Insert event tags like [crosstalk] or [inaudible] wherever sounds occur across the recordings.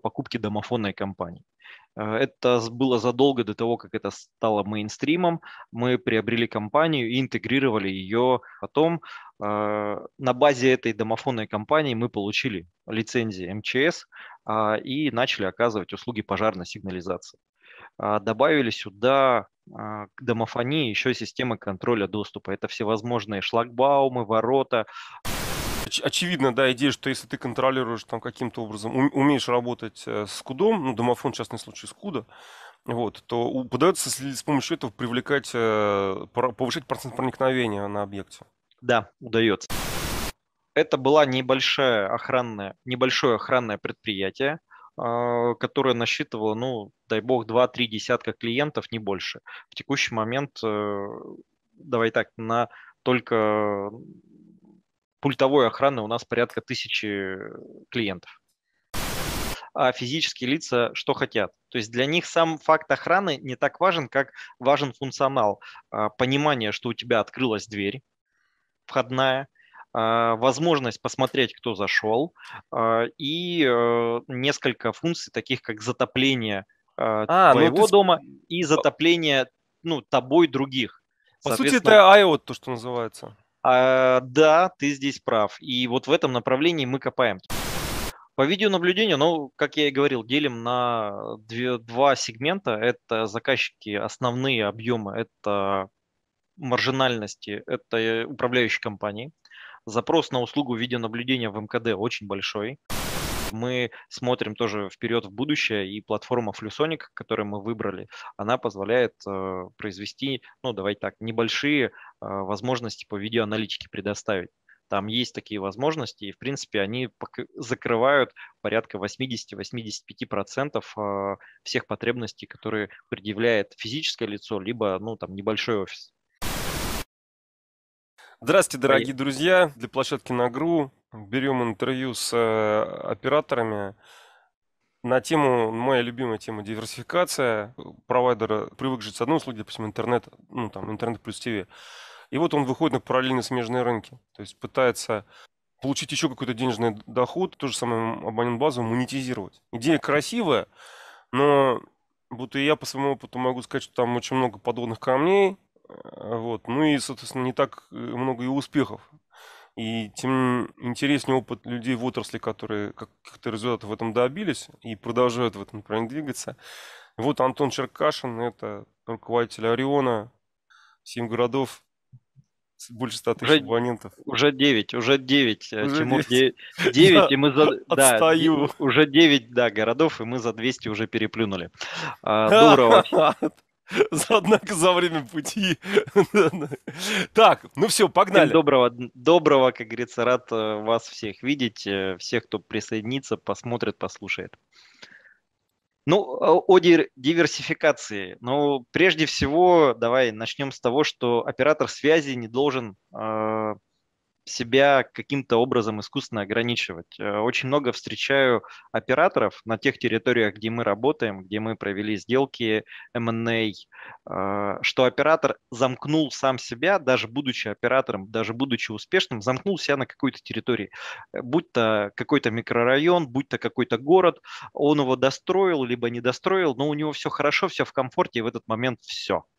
покупки домофонной компании. Э, это было задолго до того, как это стало мейнстримом. Мы приобрели компанию и интегрировали ее. Потом э, на базе этой домофонной компании мы получили лицензии МЧС, а, и начали оказывать услуги пожарной сигнализации. А, добавили сюда а, к домофонии еще и системы контроля доступа. Это всевозможные шлагбаумы, ворота. Очевидно, да, идея, что если ты контролируешь там каким-то образом, умеешь работать э, с кудом, ну, домофон в частном случае с куда, вот, то подается с помощью этого привлекать, э, повышать процент проникновения на объекте. Да, удается это была небольшая охранная, небольшое охранное предприятие, а, которое насчитывало, ну, дай бог, 2-3 десятка клиентов, не больше. В текущий момент, э, давай так, на только пультовой охраны у нас порядка тысячи клиентов. А физические лица что хотят? То есть для них сам факт охраны не так важен, как важен функционал. А понимание, что у тебя открылась дверь входная, а, возможность посмотреть, кто зашел, а, и э, несколько функций, таких как затопление а, а ну, твоего ну, ты... дома и затопление ну, тобой других. По сути, это IOT, то, что называется. да, ты здесь прав. И вот в этом направлении мы копаем. По видеонаблюдению, ну, как я и говорил, делим на две, два сегмента. Это заказчики, основные объемы, это маржинальности, это управляющие компании. Запрос на услугу видеонаблюдения в МКД очень большой. Мы смотрим тоже вперед в будущее, и платформа Flusonic, которую мы выбрали, она позволяет э, произвести, ну, давайте так, небольшие э, возможности по видеоаналитике предоставить там есть такие возможности, и, в принципе, они закрывают порядка 80-85% э, всех потребностей, которые предъявляет физическое лицо, либо ну, там, небольшой офис. Здравствуйте, дорогие Привет. друзья. Для площадки Нагру берем интервью с э, операторами на тему, моя любимая тема, диверсификация. Провайдер привык жить с одной услуги, допустим, интернет, ну там, интернет плюс ТВ. И вот он выходит на параллельно смежные рынки. То есть пытается получить еще какой-то денежный доход, то же самое абонент базу монетизировать. Идея красивая, но будто я по своему опыту могу сказать, что там очень много подводных камней, вот. Ну и, соответственно, не так э, много и успехов. И тем интереснее опыт людей в отрасли, которые как-то результаты в этом добились и продолжают в этом направлении двигаться. Вот Антон Черкашин, это руководитель Ориона, 7 городов, больше 100 тысяч уже, абонентов. Уже 9, уже 9. Э, уже Тимур 9, 9, и мы за... Отстаю. уже 9, да, городов, и мы за 200 уже переплюнули. Здорово. А, [laughs] [laughs] Однако за время пути. [laughs] Так, ну все, погнали. доброго, доброго, как говорится, рад э, вас всех видеть, э, всех, кто присоединится, посмотрит, послушает. Ну, о диверсификации. Ну, прежде всего, давай начнем с того, что оператор связи не должен э, себя каким-то образом искусственно ограничивать. Э, очень много встречаю операторов на тех территориях, где мы работаем, где мы провели сделки M&A, а, э, что оператор замкнул сам себя, даже будучи оператором, даже будучи успешным, замкнул себя на какой-то территории. Э, будь то какой-то микрорайон, будь то какой-то город, он его достроил, либо не достроил, но у него все хорошо, все в комфорте, и в этот момент все –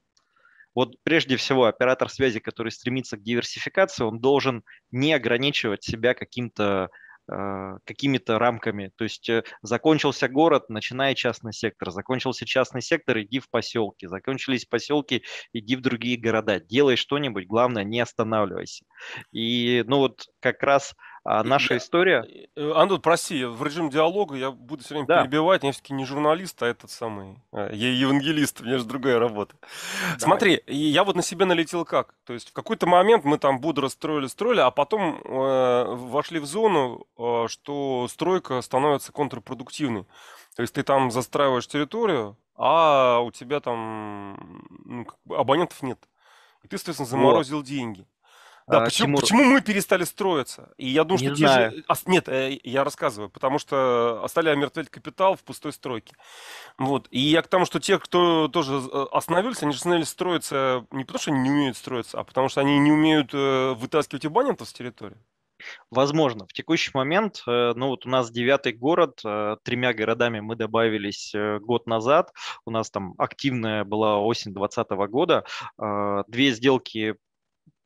вот прежде всего оператор связи, который стремится к диверсификации, он должен не ограничивать себя каким-то э, какими-то рамками. То есть э, закончился город, начинай частный сектор. Закончился частный сектор, иди в поселки. Закончились поселки, иди в другие города. Делай что-нибудь, главное, не останавливайся. И ну вот как раз а наша я... история... Э, Антон, прости, в режим диалога я буду все время да. перебивать. Я все-таки не журналист, а этот самый... Э, я евангелист, у меня же другая работа. Давай. Смотри, я вот на себя налетел как? То есть в какой-то момент мы там бодро строили-строили, а потом э, вошли в зону, э, что стройка становится контрпродуктивной. То есть ты там застраиваешь территорию, а у тебя там ну, как бы абонентов нет. И ты, соответственно, заморозил вот. деньги. Да, а, почему, Тимур... почему мы перестали строиться? И я думаю, не что знаю. же... а, нет, э, я рассказываю, потому что стали омертвлять капитал в пустой стройке. Вот. И я к тому, что те, кто тоже э, остановились, они же остановились строиться не потому, что они не умеют строиться, а потому что они не умеют э, вытаскивать абонентов с территории. Возможно. В текущий момент, ну вот у нас девятый город, тремя городами мы добавились год назад, у нас там активная была осень 2020 года, две сделки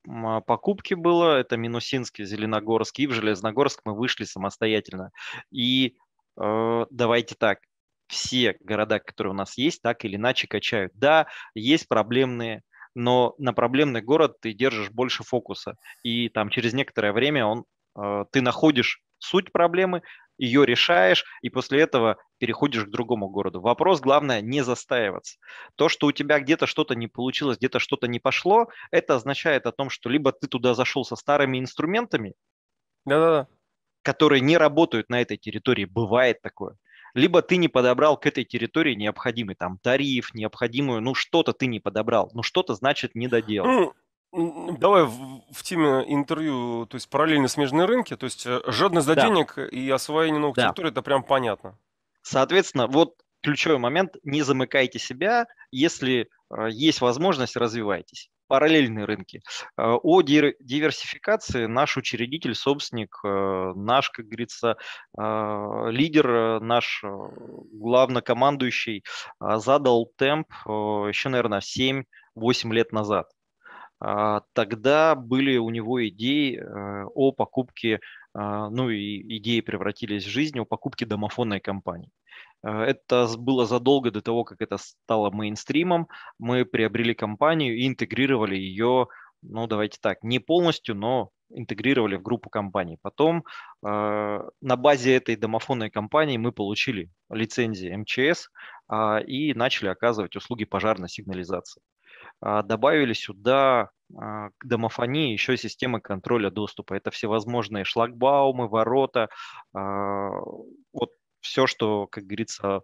а, покупки было, это Минусинский, Зеленогорск, и в Железногорск мы вышли самостоятельно. И э, давайте так, все города, которые у нас есть, так или иначе качают. Да, есть проблемные, но на проблемный город ты держишь больше фокуса, и там через некоторое время он, э, ты находишь суть проблемы, ее решаешь, и после этого переходишь к другому городу. Вопрос, главное, не застаиваться. То, что у тебя где-то что-то не получилось, где-то что-то не пошло, это означает о том, что либо ты туда зашел со старыми инструментами, Да-да-да. которые не работают на этой территории, бывает такое, либо ты не подобрал к этой территории необходимый там тариф, необходимую, ну что-то ты не подобрал, ну что-то значит не доделал. Ну, Давай в, в теме интервью, то есть параллельно смежные рынки, то есть э, жадность до да. денег и освоение новых да. территорий, это прям понятно. Соответственно, вот ключевой момент, не замыкайте себя, если э, есть возможность, развивайтесь. Параллельные рынки. Э, о диверсификации наш учредитель, собственник, наш, как говорится, лидер, наш главнокомандующий задал темп еще, наверное, 7-8 лет назад. А, тогда были у него идеи э, о покупке, а, ну и идеи превратились в жизнь, о покупке домофонной компании. Э, это было задолго до того, как это стало мейнстримом. Мы приобрели компанию и интегрировали ее, ну давайте так, не полностью, но интегрировали в группу компаний. Потом э, на базе этой домофонной компании мы получили лицензию МЧС э, и начали оказывать услуги пожарной сигнализации. А, добавили сюда а, к домофонии еще системы контроля доступа. Это всевозможные шлагбаумы, ворота, а, вот все, что, как говорится,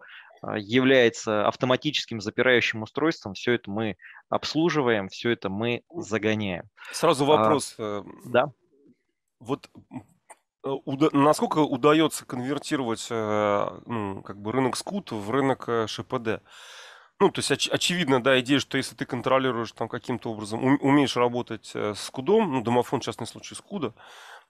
является автоматическим запирающим устройством, все это мы обслуживаем, все это мы загоняем. Сразу вопрос. А, да. Вот э, уда- насколько удается конвертировать э, ну, как бы рынок скут в рынок ШПД? Ну, то есть, оч- очевидно, да, идея, что если ты контролируешь там каким-то образом, ум- умеешь работать э, с кудом, ну, домофон в частном случае с куда,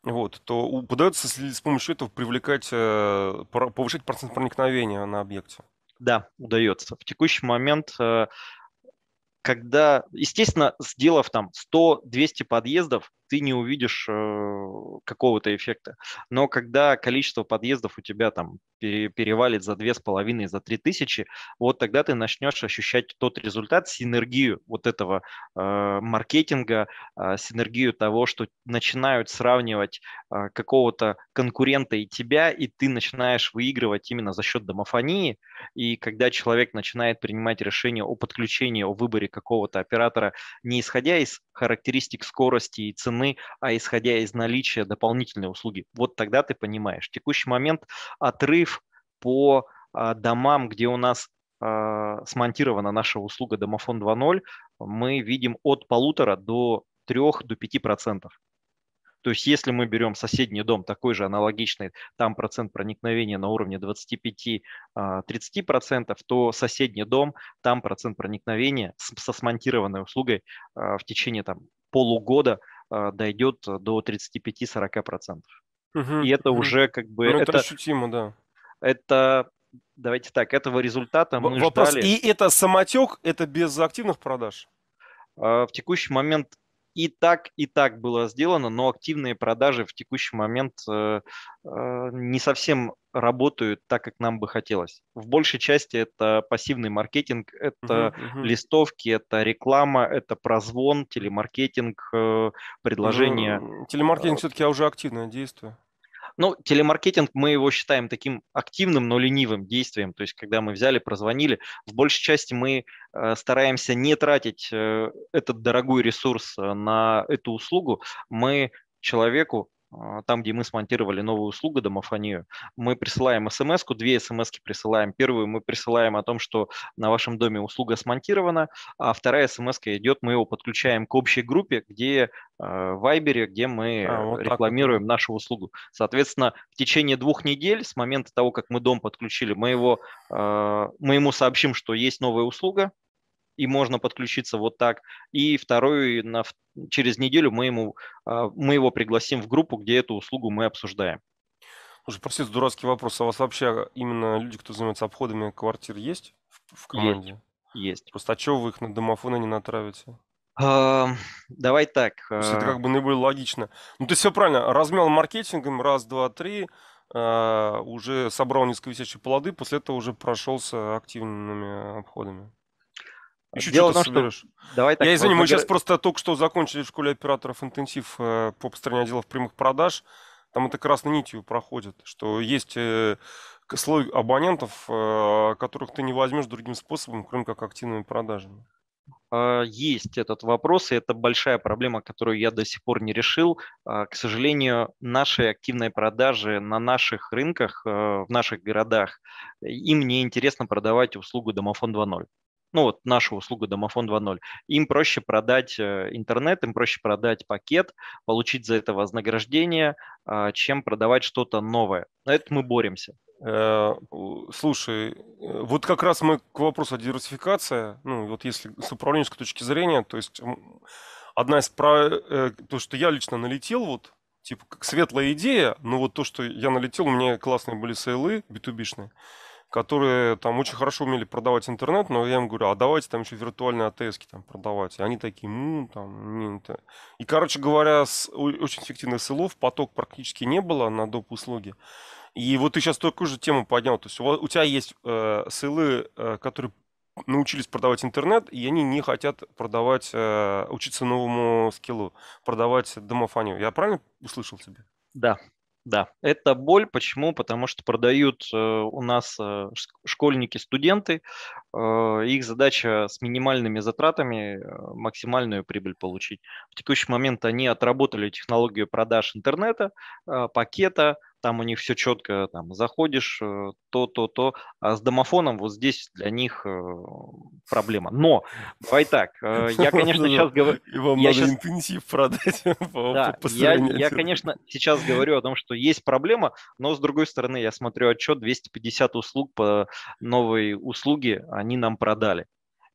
вот, то у, подается с, с помощью этого привлекать, э, пора, повышать процент проникновения на объекте. Да, удается. В текущий момент э, когда, естественно, сделав там 100-200 подъездов, ты не увидишь э, какого-то эффекта. Но когда количество подъездов у тебя там перевалит за 2,5, за 3 тысячи, вот тогда ты начнешь ощущать тот результат, синергию вот этого э, маркетинга, э, синергию того, что начинают сравнивать э, какого-то конкурента и тебя, и ты начинаешь выигрывать именно за счет домофонии. И когда человек начинает принимать решение о подключении, о выборе какого-то оператора, не исходя из характеристик скорости и цены, цены, а исходя из наличия дополнительной услуги. Вот тогда ты понимаешь. В текущий момент отрыв по а, домам, где у нас а, смонтирована наша услуга Домофон 2.0, мы видим от полутора до 3 до 5 процентов. То есть если мы берем соседний дом, такой же аналогичный, там процент проникновения на уровне 25-30%, а, то соседний дом, там процент проникновения со смонтированной услугой в течение там, полугода – а, дойдет до 35-40%. Угу, и это угу. уже как бы... это, это ощутимо, да. Это, давайте так, этого результата мы Вопрос, ждали... и это самотек, это без активных продаж? А, в текущий момент и так, и так было сделано, но активные продажи в текущий момент э, э, не совсем работают так, как нам бы хотелось. В большей части это пассивный маркетинг, это угу, угу. листовки, это реклама, это прозвон, телемаркетинг, э, предложение. Ну, телемаркетинг э, все-таки уже активное действие. Ну, телемаркетинг, мы его считаем таким активным, но ленивым действием. То есть, когда мы взяли, прозвонили, в большей части мы э, стараемся не тратить этот дорогой ресурс на эту услугу. Мы человеку а, там, где мы смонтировали новую услугу домофонию, мы присылаем смс две смс присылаем. Первую мы присылаем о том, что на вашем доме услуга смонтирована, а вторая смс идет, мы его подключаем к общей группе, где э, в Вайбере, где мы а, вот рекламируем так. нашу услугу. Соответственно, в течение двух недель с момента того, как мы дом подключили, мы, его, э, мы ему сообщим, что есть новая услуга, и можно подключиться вот так. И второй, на, через неделю мы, ему, а, мы его пригласим в группу, где эту услугу мы обсуждаем. Слушай, простите, дурацкий вопрос. А у вас вообще а, именно люди, кто занимается обходами квартир, есть в, в команде? Есть. есть. Просто а чего вы их на домофоны не натравите? Давай так. это а. как бы наиболее логично. Ну, ты все правильно. Размял маркетингом, раз, два, три, уже собрал низковисящие плоды, после этого уже прошелся активными обходами. Еще Дело что-то соберешь. Что... Давай так, Я извини, мы сейчас просто только что закончили в школе операторов интенсив э, по построению отделов прямых продаж. Там это красной нитью проходит, что есть э, слой абонентов, э, которых ты не возьмешь другим способом, кроме как активными продажами а, есть этот вопрос, и это большая проблема, которую я до сих пор не решил. А, к сожалению, наши активные продажи на наших рынках, в наших городах, им не интересно продавать услугу «Домофон 2.0» ну вот наша услуга Домофон 2.0, им проще продать э, интернет, им проще продать пакет, получить за это вознаграждение, а, чем продавать что-то новое. На это мы боремся. Э, слушай, э, вот как раз мы к вопросу о диверсификации, ну вот если с управленческой точки зрения, то есть одна из про то, что я лично налетел, вот типа как светлая идея, но вот то, что я налетел, у меня классные были сейлы b которые там очень хорошо умели продавать интернет, но я им говорю, а давайте там еще виртуальные АТС там продавать. И они такие, ну, там, не, это... И, короче говоря, с, очень эффективных СЛОВ, поток практически не было на доп. услуги. И вот ты сейчас такую же тему поднял. То есть у, у тебя есть э, СЛы, э, которые научились продавать интернет, и они не хотят продавать, э, учиться новому скиллу, продавать домофанию. Я правильно услышал тебя? Да, да, это боль. Почему? Потому что продают э, у нас э, школьники, студенты. Э, их задача с минимальными затратами максимальную прибыль получить. В текущий момент они отработали технологию продаж интернета, пакета, там у них все четко, там заходишь, э, то, то, то. А с домофоном вот здесь для них э, проблема. Но, давай так, э, я, конечно, сейчас говорю... И вам надо сейчас... интенсив продать [laughs] да, я, я, конечно, сейчас говорю о том, что есть проблема, но, с другой стороны, я смотрю отчет, 250 услуг по новой услуге они нам продали.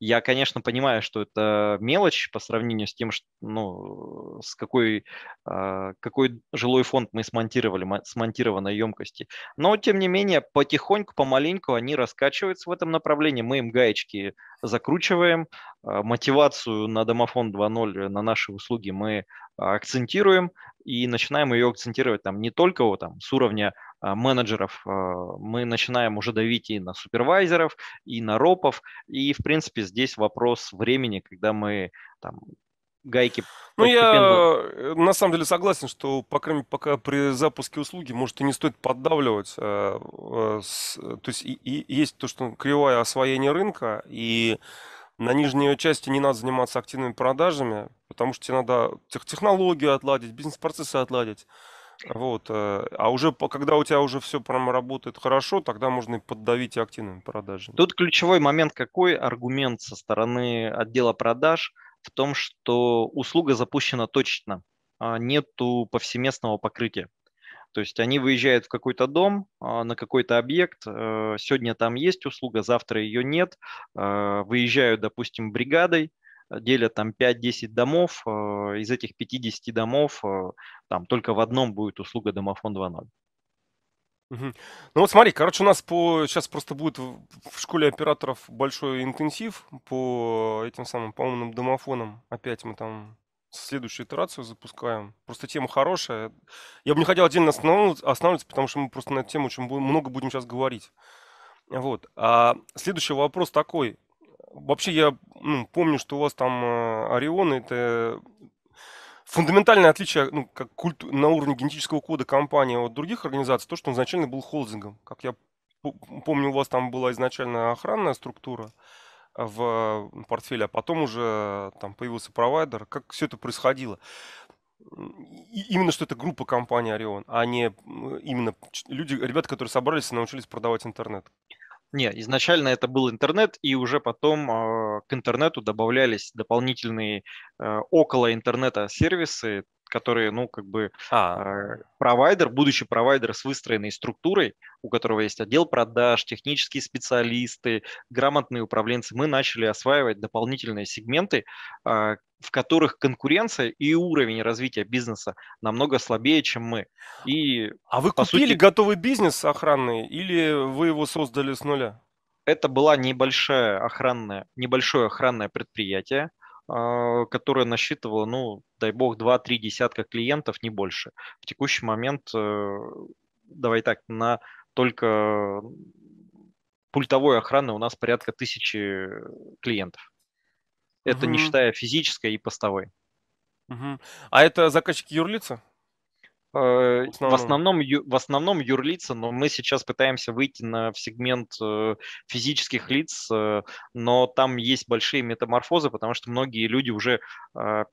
Я, конечно, понимаю, что это мелочь по сравнению с тем, что, ну, с какой, а, какой жилой фонд мы смонтировали, смонтированной емкости. Но, тем не менее, потихоньку, помаленьку они раскачиваются в этом направлении. Мы им гаечки закручиваем. А, мотивацию на домофон 2.0 на наши услуги мы а, акцентируем и начинаем ее акцентировать там не только вот, там, с уровня а, менеджеров, а, мы начинаем уже давить и на супервайзеров, и на ропов, и, в принципе, здесь вопрос времени, когда мы там, гайки. Ну, я э, на самом деле согласен, что, по крайней мере, пока при запуске услуги, может, и не стоит поддавливать. Э, э, то есть и, и есть то, что кривая освоения рынка, и на нижней ее части не надо заниматься активными продажами, потому что тебе надо тех, технологию отладить, бизнес-процессы отладить. Вот. Э, а уже когда у тебя уже все прям работает хорошо, тогда можно и поддавить активными продажами. Тут ключевой момент какой аргумент со стороны отдела продаж в том, что услуга запущена точно, а нету повсеместного покрытия. То есть они выезжают в какой-то дом, а, на какой-то объект, э, сегодня там есть услуга, завтра ее нет, а, выезжают, допустим, бригадой, а, делят там 5-10 домов, из этих 50 домов там только в одном будет услуга «Домофон 2.0». Ну вот смотри, короче, у нас по сейчас просто будет в школе операторов большой интенсив по этим самым, по умным домофонам. Опять мы там следующую итерацию запускаем. Просто тема хорошая. Я бы не хотел отдельно останавливаться, потому что мы просто на эту тему очень много будем сейчас говорить. Вот. А следующий вопрос такой. Вообще я ну, помню, что у вас там э, Орион это фундаментальное отличие ну, как культу... на уровне генетического кода компании от других организаций, то, что он изначально был холдингом. Как я помню, у вас там была изначально охранная структура в портфеле, а потом уже там появился провайдер. Как все это происходило? И именно что это группа компании Орион, а не именно люди, ребята, которые собрались и научились продавать интернет. Не, изначально это был интернет, и уже потом э, к интернету добавлялись дополнительные э, около интернета сервисы, которые, ну, как бы а. э, провайдер, будущий провайдер с выстроенной структурой, у которого есть отдел продаж, технические специалисты, грамотные управленцы, мы начали осваивать дополнительные сегменты, э, в которых конкуренция и уровень развития бизнеса намного слабее, чем мы. И, а вы купили сути... готовый бизнес охранный или вы его создали с нуля? Это было небольшое охранное, небольшое охранное предприятие, а, которая насчитывала, ну, дай бог, 2-3 десятка клиентов, не больше. В текущий момент, э, давай так, на только пультовой охраны у нас порядка тысячи клиентов. Это угу. не считая физической и постовой. Угу. А это заказчики юрлица? Э, в основном, в основном юрлица, но мы сейчас пытаемся выйти на в сегмент э, физических лиц, э, но там есть большие метаморфозы, потому что многие люди уже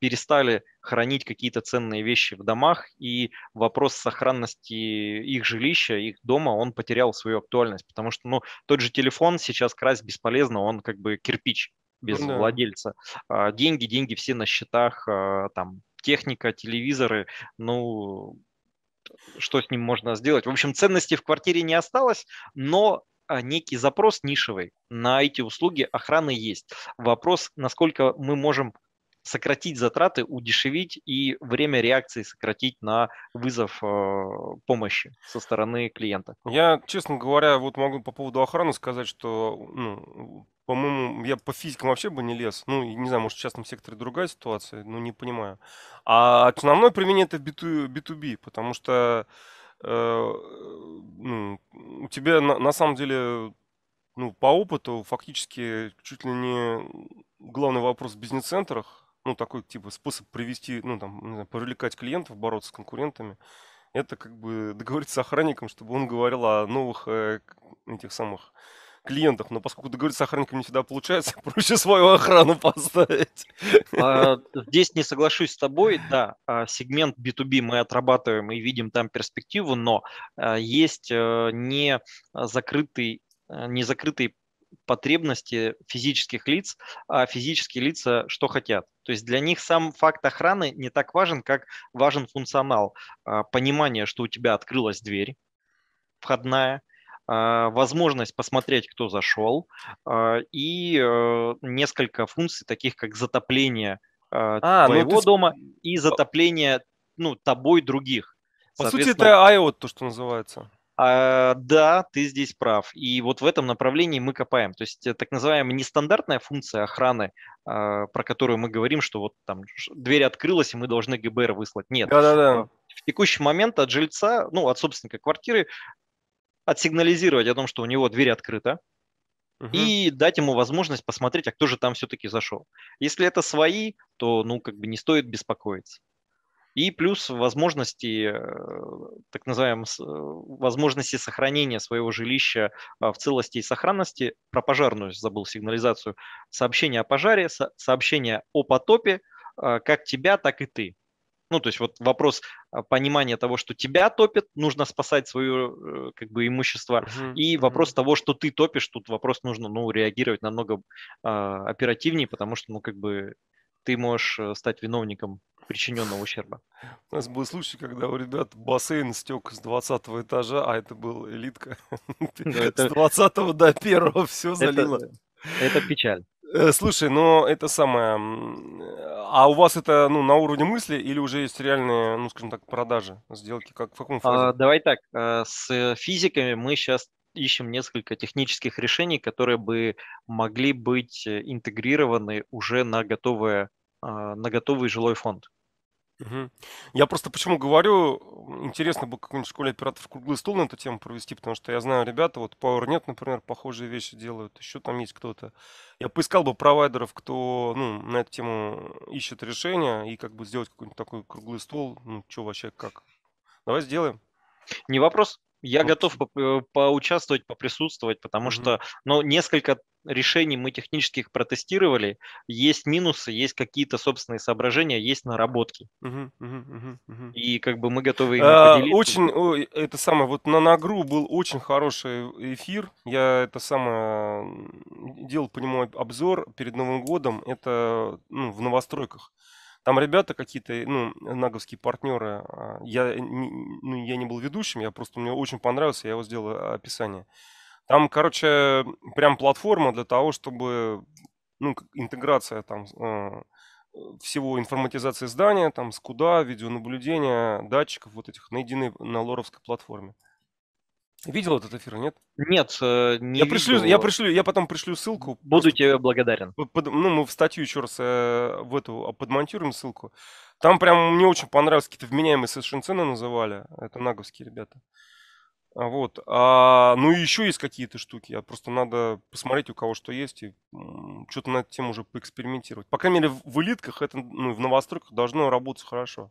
перестали хранить какие-то ценные вещи в домах, и вопрос сохранности их жилища, их дома, он потерял свою актуальность, потому что ну, тот же телефон сейчас красть бесполезно, он как бы кирпич без да. владельца. А деньги, деньги все на счетах, а, там техника, телевизоры, ну, что с ним можно сделать. В общем, ценности в квартире не осталось, но а, некий запрос нишевый на эти услуги охраны есть. Вопрос, насколько мы можем сократить затраты, удешевить и время реакции сократить на вызов э, помощи со стороны клиента. Я, честно говоря, вот могу по поводу охраны сказать, что ну, по-моему, я по физикам вообще бы не лез. Ну, не знаю, может, в частном секторе другая ситуация, но ну, не понимаю. А основное применение это B2B, потому что э, ну, у тебя на, на самом деле, ну, по опыту, фактически, чуть ли не главный вопрос в бизнес-центрах ну, такой, типа, способ привести, ну, там, не знаю, привлекать клиентов, бороться с конкурентами, это как бы [laughs] договориться с охранником, чтобы он говорил о новых э, этих самых клиентах. но поскольку договориться с охранником не всегда получается, [laughs] проще свою охрану поставить. А, [laughs] здесь не соглашусь с тобой, да, а, сегмент B2B мы отрабатываем и видим там перспективу, но а, есть э, не закрытый э, не закрытый потребности физических лиц, а физические лица что хотят. То есть для них сам факт охраны не так важен, как важен функционал. А, понимание, что у тебя открылась дверь входная, а, возможность посмотреть, кто зашел, а, и э, несколько функций, таких как затопление а, ну, твоего ну, ты... дома и затопление ну, тобой других. По сути, это IOT, то, что называется. А, да, ты здесь прав. И вот в этом направлении мы копаем. То есть э, так называемая нестандартная функция охраны, а, про которую мы говорим, что вот там дверь открылась, и мы должны ГБР выслать. Нет. Да-да-да. А в текущий момент от жильца, ну, от собственника квартиры отсигнализировать о том, что у него дверь открыта, угу. и дать ему возможность посмотреть, а кто же там все-таки зашел. Если это свои, то ну как бы не стоит беспокоиться. И плюс возможности, э, так называемые, э, возможности сохранения своего жилища а, в целости и сохранности, про пожарную забыл сигнализацию, сообщение о пожаре, сообщение о потопе, а, как тебя, так и ты. Ну, то есть вот вопрос а, понимания того, что тебя топят, нужно спасать свое э, как бы имущество, mm-hmm. и вопрос mm-hmm. того, что ты топишь, тут вопрос нужно, ну, реагировать намного э, оперативнее, потому что, ну, как бы ты можешь э, стать виновником причиненного ущерба. У нас был случай, когда у ребят бассейн стек с 20 этажа, а это был элитка. [laughs] С 20 до 1 все залило. Это печаль. Э, слушай, но это самое... А у вас это ну, на уровне мысли или уже есть реальные, ну, скажем так, продажи, сделки? Как, в каком а, фазе? А, давай так, э, с физиками мы сейчас ищем несколько технических решений, которые бы могли быть интегрированы уже на готовое а, на готовый жилой фонд. Угу. Я просто почему говорю, интересно бы какой-нибудь школе операторов круглый стол на эту тему провести, потому что я знаю ребята, вот PowerNet, например, похожие вещи делают, еще там есть кто-то. Я поискал бы провайдеров, кто ну, на эту тему ищет решение и как бы сделать какой-нибудь такой круглый стол, ну, что вообще, как. Давай сделаем. Не вопрос. Я вот. готов по э, поучаствовать, поприсутствовать, потому mm-hmm. что ну, несколько решений мы технических протестировали. Есть минусы, есть какие-то собственные соображения, есть наработки. Mm-hmm. Mm-hmm. Mm-hmm. И как бы мы готовы ими а, поделиться. Очень, это самое, вот на Нагру был очень хороший эфир. Я это самое делал по нему обзор перед Новым годом. Это ну, в новостройках. Там ребята какие-то, э, ну, наговские партнеры. А, я, ну, я не был ведущим, я просто, мне очень понравился, я его сделал а, описание. Там, короче, прям платформа для того, чтобы, ну, интеграция там а, всего информатизации здания, там, с куда видеонаблюдения, датчиков вот этих найдены на лоровской платформе. Видел этот эфир, нет? Нет, э, не я видел. Пришлю, я, пришлю, я потом пришлю ссылку. Буду просто, тебе благодарен. Под, ну, мы в статью еще раз э, в эту а, подмонтируем ссылку. Там прям мне очень понравилось, какие-то вменяемые совершенно цены называли. Это наговские ребята. А вот. А, ну и еще есть какие-то штуки. А просто надо посмотреть, у кого что есть, и что-то над тем уже поэкспериментировать. По крайней мере, в элитках, это, ну, в новостройках должно работать хорошо.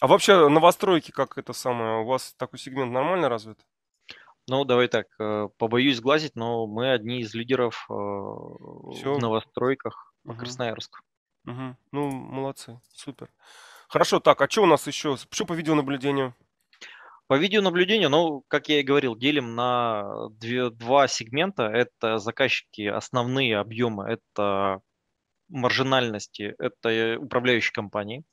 А вообще новостройки, как это самое, у вас такой сегмент нормально развит? Ну, давай так, э, побоюсь сглазить, но мы одни из лидеров Все. Э, в новостройках угу. Красноярску. Угу. Ну, молодцы, супер. Хорошо, так, а что у нас еще? Что по видеонаблюдению? По видеонаблюдению, ну, как я и говорил, делим на две, два сегмента. Это заказчики, основные объемы, это маржинальности, это управляющие компании.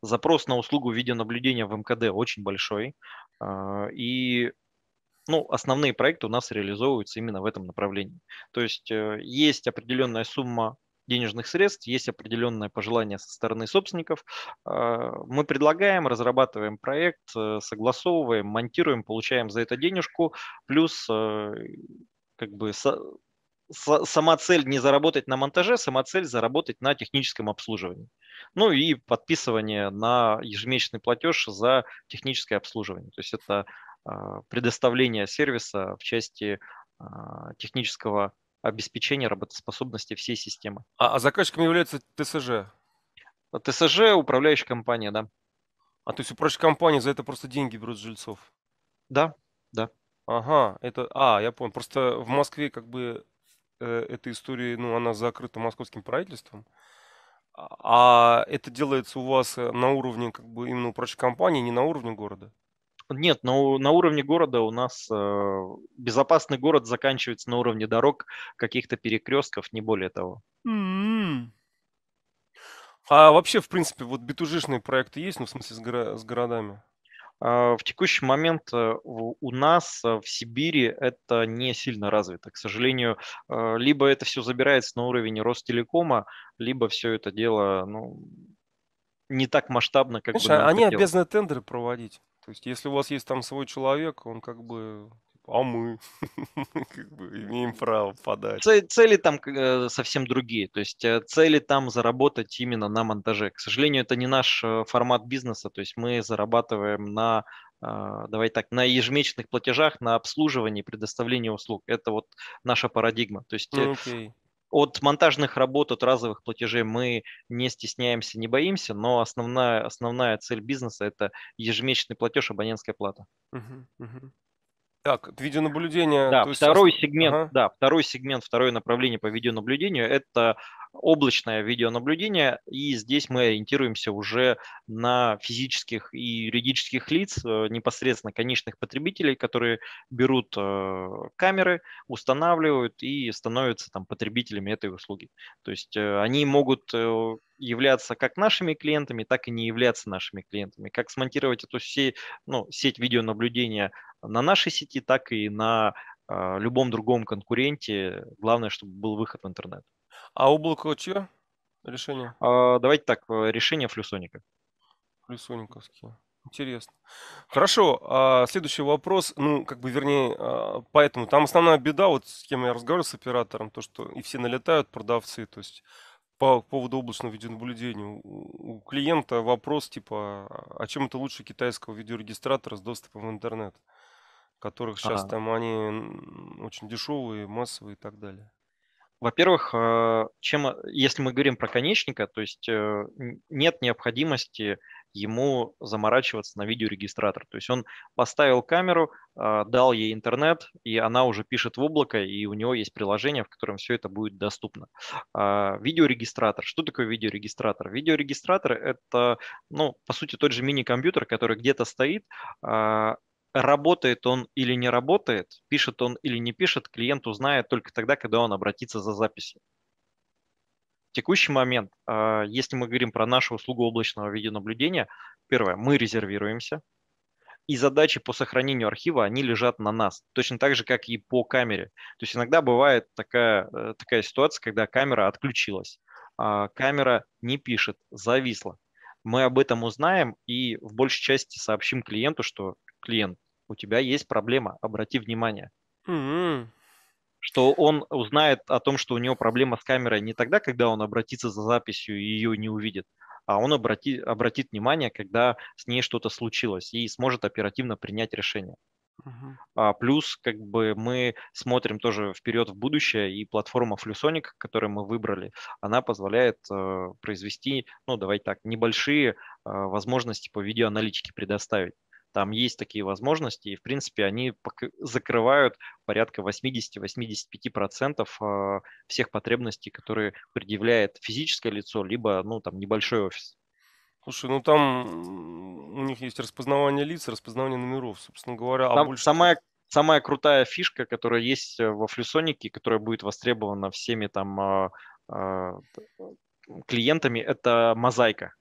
Запрос на услугу видеонаблюдения в МКД очень большой. Э, и ну, основные проекты у нас реализовываются именно в этом направлении. То есть э, есть определенная сумма денежных средств, есть определенное пожелание со стороны собственников. А, мы предлагаем, разрабатываем проект, э, согласовываем, монтируем, получаем за это денежку, плюс э, как бы сама цель не заработать на монтаже, сама цель заработать на техническом обслуживании. Ну и подписывание на ежемесячный платеж за техническое обслуживание. То есть это а, предоставления сервиса в части а, технического обеспечения работоспособности всей системы. А, а заказчиком является ТСЖ? ТСЖ – управляющая компания, да. А то есть управляющая компания за это просто деньги берут жильцов? Да, да. Ага, это... А, я понял. Просто в Москве как бы э, эта история, ну, она закрыта московским правительством. А, а это делается у вас э, на уровне как бы именно управляющей компании, не на уровне города? Нет, но на уровне города у нас э, безопасный город заканчивается на уровне дорог, каких-то перекрестков, не более того. Mm-hmm. А вообще, в принципе, вот битужишные проекты есть, ну, в смысле, с, горо- с городами? А, в текущий момент э, у нас э, в Сибири это не сильно развито. К сожалению, либо это все забирается на уровень Ростелекома, либо все это дело ну, не так масштабно, как Слушай, бы. А они хотелось. обязаны тендеры проводить. То есть, если у вас есть там свой человек, он как бы типа, а мы [laughs] как бы имеем право подать. Цели, цели там э, совсем другие. То есть э, цели там заработать именно на монтаже. К сожалению, это не наш э, формат бизнеса. То есть мы зарабатываем на а, давай так, на ежемесячных платежах, на обслуживании, предоставлении услуг. Это вот наша парадигма. То есть okay. Ну, от монтажных работ, от разовых платежей мы не стесняемся, не боимся, но основная, основная цель бизнеса – это ежемесячный платеж, абонентская плата. Так, видеонаблюдение. Да, второй есть... сегмент, ага. да, второй сегмент, второе направление по видеонаблюдению – это облачное видеонаблюдение, и здесь мы ориентируемся уже на физических и юридических лиц, э, непосредственно конечных потребителей, которые берут э, камеры, устанавливают и становятся там потребителями этой услуги. То есть э, они могут являться как нашими клиентами, так и не являться нашими клиентами. Как смонтировать эту сеть, ну, сеть видеонаблюдения на нашей сети, так и на любом другом конкуренте. Главное, чтобы был выход в интернет. А облако чье решение? А, давайте так, э, решение флюсоника. Флюсониковские. Интересно. Хорошо, а следующий вопрос, ну, как бы, вернее, а, поэтому там основная беда, вот с кем я разговаривал с оператором, то, что и все налетают продавцы, то есть по поводу облачного видеонаблюдения. У клиента вопрос типа, а чем это лучше китайского видеорегистратора с доступом в интернет, которых сейчас ага. там они очень дешевые, массовые и так далее. Во-первых, э, чем, если мы говорим про конечника, то есть э, нет необходимости ему заморачиваться на видеорегистратор. То есть он поставил камеру, э, дал ей интернет, и она уже пишет в облако, и у него есть приложение, в котором все это будет доступно. А, видеорегистратор. Что такое видеорегистратор? Видеорегистратор – это, ну, по сути, тот же мини-компьютер, который где-то стоит, а, работает он или не работает, пишет он или не пишет, клиент узнает только тогда, когда он обратится за записью. В текущий момент, а, если мы говорим про нашу услугу облачного видеонаблюдения, первое, мы резервируемся, и задачи по сохранению архива, они лежат на нас, точно так же, как и по камере. То есть иногда бывает такая, э, такая ситуация, когда камера отключилась, а камера не пишет, зависла. Мы об этом узнаем и в большей части сообщим клиенту, что клиент, у тебя есть проблема, обрати внимание. Mm-hmm. Что он узнает о том, что у него проблема с камерой не тогда, когда он обратится за записью и ее не увидит, а он обрати, обратит внимание, когда с ней что-то случилось и сможет оперативно принять решение. Uh-huh. А плюс, как бы мы смотрим тоже вперед в будущее, и платформа Flusonic, которую мы выбрали, она позволяет э, произвести, ну, давайте так, небольшие э, возможности по видеоаналитике предоставить. Там есть такие возможности, и, в принципе, они закрывают порядка 80-85% а, всех потребностей, которые предъявляет физическое лицо, либо ну, там, небольшой офис. Слушай, ну там у них есть распознавание лиц, распознавание номеров, собственно говоря. А там а больше... самая, самая крутая фишка, которая есть э, во флюсонике, которая будет востребована всеми там а, клиентами, это мозаика.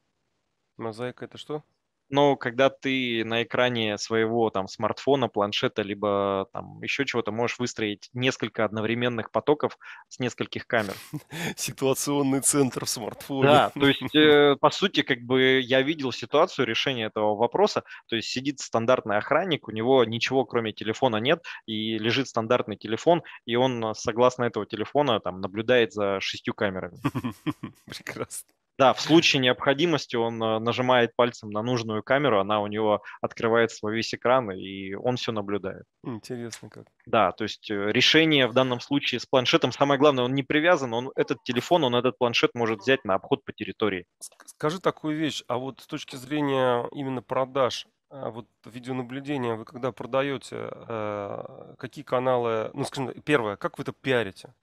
Мозаика это что? но когда ты на экране своего там смартфона, планшета, либо там еще чего-то можешь выстроить несколько одновременных потоков с нескольких камер. [laughs] Ситуационный центр в смартфоне. Да, то есть, э, по сути, как бы я видел ситуацию решения этого вопроса, то есть сидит стандартный охранник, у него ничего кроме телефона нет, и лежит стандартный телефон, и он согласно этого телефона там наблюдает за шестью камерами. [laughs] Прекрасно. Да, в случае необходимости он э, нажимает пальцем на нужную камеру, она у него открывает во весь экран, и он все наблюдает. Интересно как. Да, то есть э, решение в данном случае с планшетом, самое главное, он не привязан, он этот телефон, он этот планшет может взять на обход по территории. Скажи такую вещь, а вот с точки зрения именно продаж, а вот видеонаблюдение, вы когда продаете, э, какие каналы, ну, скажем, первое, как вы это пиарите?